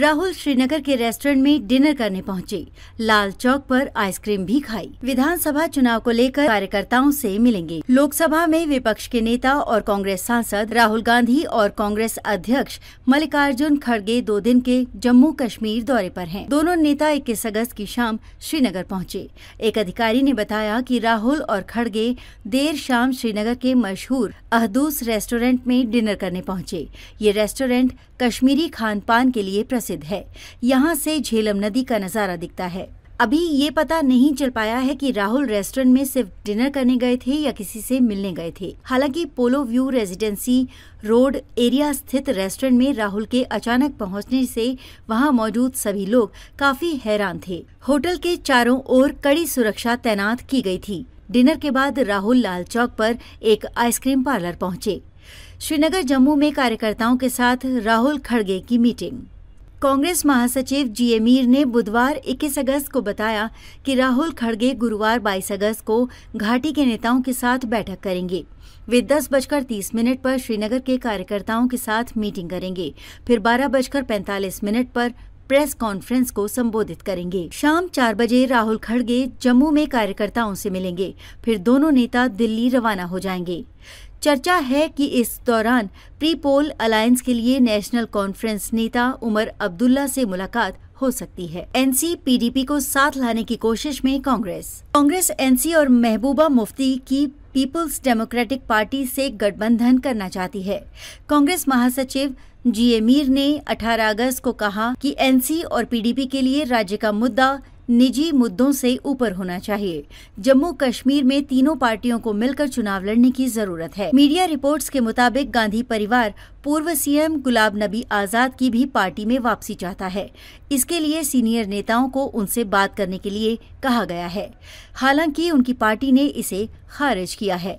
राहुल श्रीनगर के रेस्टोरेंट में डिनर करने पहुंचे लाल चौक पर आइसक्रीम भी खाई विधानसभा चुनाव को लेकर कार्यकर्ताओं से मिलेंगे लोकसभा में विपक्ष के नेता और कांग्रेस सांसद राहुल गांधी और कांग्रेस अध्यक्ष मल्लिकार्जुन खड़गे दो दिन के जम्मू कश्मीर दौरे पर हैं। दोनों नेता इक्कीस अगस्त की शाम श्रीनगर पहुँचे एक अधिकारी ने बताया की राहुल और खड़गे देर शाम श्रीनगर के मशहूर अहदूस रेस्टोरेंट में डिनर करने पहुँचे ये रेस्टोरेंट कश्मीरी खान पान के लिए प्रसिद्ध है यहाँ से झेलम नदी का नज़ारा दिखता है अभी ये पता नहीं चल पाया है कि राहुल रेस्टोरेंट में सिर्फ डिनर करने गए थे या किसी से मिलने गए थे हालांकि Polo View Residency Road area स्थित रेस्टोरेंट में राहुल के अचानक पहुंचने से वहां मौजूद सभी लोग काफी हैरान थे होटल के चारों ओर कड़ी सुरक्षा तैनात की गई थी डिनर के बाद राहुल लाल चौक पर एक आइसक्रीम पार्लर पहुंचे श्रीनगर जम्मू में कार्यकर्ताओं के साथ राहुल खड़गे की मीटिंग कांग्रेस महासचिव जी ए मीर ने बुधवार 21 अगस्त को बताया कि राहुल खड़गे गुरुवार 22 अगस्त को घाटी के नेताओं के साथ बैठक करेंगे वे दस बजकर तीस मिनट पर श्रीनगर के कार्यकर्ताओं के साथ मीटिंग करेंगे फिर बारह बजकर पैंतालीस मिनट पर प्रेस कॉन्फ्रेंस को संबोधित करेंगे शाम चार बजे राहुल खड़गे जम्मू में कार्यकर्ताओं से मिलेंगे फिर दोनों नेता दिल्ली रवाना हो जाएंगे चर्चा है कि इस दौरान प्री पोल अलायंस के लिए नेशनल कॉन्फ्रेंस नेता उमर अब्दुल्ला से मुलाकात हो सकती है एनसी पीडीपी को साथ लाने की कोशिश में कांग्रेस कांग्रेस एनसी और महबूबा मुफ्ती की पीपल्स डेमोक्रेटिक पार्टी से गठबंधन करना चाहती है कांग्रेस महासचिव जी ए मीर ने 18 अगस्त को कहा कि एनसी और पीडीपी के लिए राज्य का मुद्दा निजी मुद्दों से ऊपर होना चाहिए जम्मू कश्मीर में तीनों पार्टियों को मिलकर चुनाव लड़ने की जरूरत है मीडिया रिपोर्ट्स के मुताबिक गांधी परिवार पूर्व सीएम गुलाब नबी आजाद की भी पार्टी में वापसी चाहता है इसके लिए सीनियर नेताओं को उनसे बात करने के लिए कहा गया है हालांकि उनकी पार्टी ने इसे खारिज किया है